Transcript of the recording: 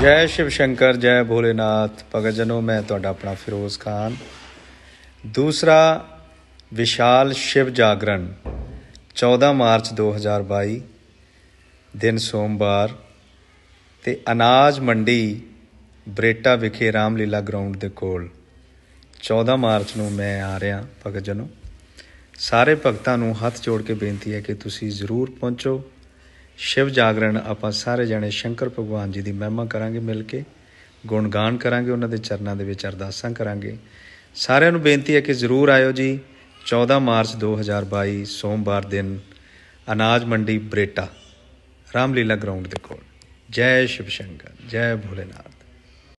ਜੈ ਸ਼ਿਵ ਸ਼ੰਕਰ ਜੈ ਭੋਲੇਨਾਥ ਭਗਤ ਜਨੋ ਮੈਂ ਤੁਹਾਡਾ ਆਪਣਾ ਫਿਰੋਜ਼ ਖਾਨ ਦੂਸਰਾ ਵਿਸ਼ਾਲ ਸ਼ਿਵ ਜਾਗਰਣ 14 ਮਾਰਚ 2022 ਦਿਨ ਸੋਮਵਾਰ ਤੇ ਅਨਾਜ ਮੰਡੀ ਬਰੇਟਾ ਵਿਖੇ ਰਾਮਲੀਲਾ ਗਰਾਊਂਡ ਦੇ ਕੋਲ 14 ਮਾਰਚ ਨੂੰ ਮੈਂ ਆ ਰਿਹਾ ਭਗਤ ਜਨੋ ਸਾਰੇ ਭਗਤਾਂ ਨੂੰ ਹੱਥ ਜੋੜ ਕੇ ਬੇਨਤੀ ਹੈ ਕਿ ਤੁਸੀਂ ਜ਼ਰੂਰ ਪਹੁੰਚੋ ਸ਼ਿਵ ਜਾਗਰਣ ਆਪਾਂ ਸਾਰੇ ਜਣੇ ਸ਼ੰਕਰ ਭਗਵਾਨ ਜੀ ਦੀ ਮਹਿਮਾ ਕਰਾਂਗੇ ਮਿਲ ਕੇ ਗੁਣ ਗਾਣ ਕਰਾਂਗੇ ਉਹਨਾਂ ਦੇ ਚਰਨਾਂ ਦੇ ਵਿੱਚ ਅਰਦਾਸਾਂ ਕਰਾਂਗੇ ਸਾਰਿਆਂ ਨੂੰ ਬੇਨਤੀ ਹੈ ਕਿ ਜ਼ਰੂਰ ਆਇਓ ਜੀ 14 ਮਾਰਚ 2022 ਸੋਮਵਾਰ ਦਿਨ ਅਨਾਜ ਮੰਡੀ ਬਰੇਟਾ ਰਾਮਲੀਲਾ ਗਰਾਊਂਡ ਦੇ ਕੋਲ ਜੈ ਸ਼ਿਵ ਸ਼ੰਕਰ ਜੈ ਭੋਲੇਨਾਥ